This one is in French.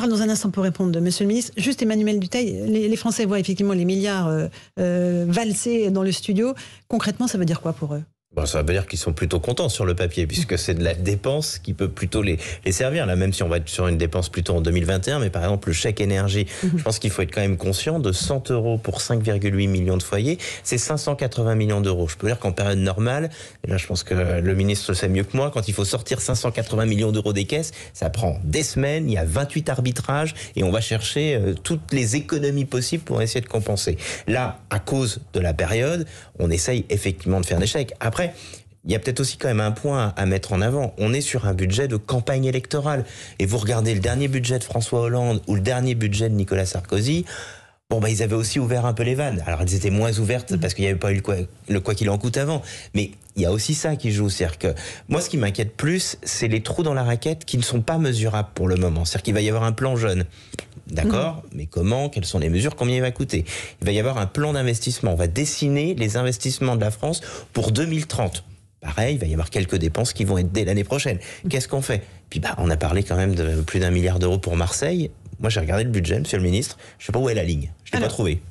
parle dans un instant pour répondre, Monsieur le Ministre. Juste Emmanuel Duteil, les, Français voient effectivement les milliards euh, euh, valser dans le studio. Concrètement, ça veut dire quoi pour eux ça veut dire qu'ils sont plutôt contents sur le papier, puisque c'est de la dépense qui peut plutôt les, les, servir. Là, même si on va être sur une dépense plutôt en 2021, mais par exemple, le chèque énergie, mhm. je pense qu'il faut être quand même conscient de 100 euros pour 5,8 millions de foyers, c'est 580 millions d'euros. Je peux dire qu'en période normale, là, je pense que le ministre sait mieux que moi, quand il faut sortir 580 millions d'euros des caisses, ça prend des semaines, il y a 28 arbitrages, et on va chercher euh, toutes les économies possibles pour essayer de compenser. Là, à cause de la période, on essaye effectivement de faire un échec. Après, il y a peut-être aussi quand même un point à mettre en avant. On est sur un budget de campagne électorale. Et vous regardez le dernier budget de François Hollande ou le dernier budget de Nicolas Sarkozy, Bon, bah, ils avaient aussi ouvert un peu les vannes. Alors, elles étaient moins ouvertes mhm. parce qu'il n'y avait pas eu le quoi, qu'il en coûte avant. Mais il y a aussi ça qui joue. C'est-à-dire que moi, ce qui m'inquiète plus, c'est les trous dans la raquette qui ne sont pas mesurables pour le moment. C'est-à-dire qu'il va y avoir un plan jeune. D'accord mhm. Mais comment Quelles sont les mesures Combien il va coûter Il va y avoir un plan d'investissement. On va dessiner les investissements de la France pour 2030. Pareil, il va y avoir quelques dépenses qui vont être dès l'année prochaine. Mhm. Qu'est-ce qu'on fait Puis bah, on a parlé quand même de plus d'un milliard d'euros pour Marseille. Moi, j'ai regardé le budget, monsieur le ministre. Je ne sais pas où est la ligne. Je ne l'ai pas trouvé.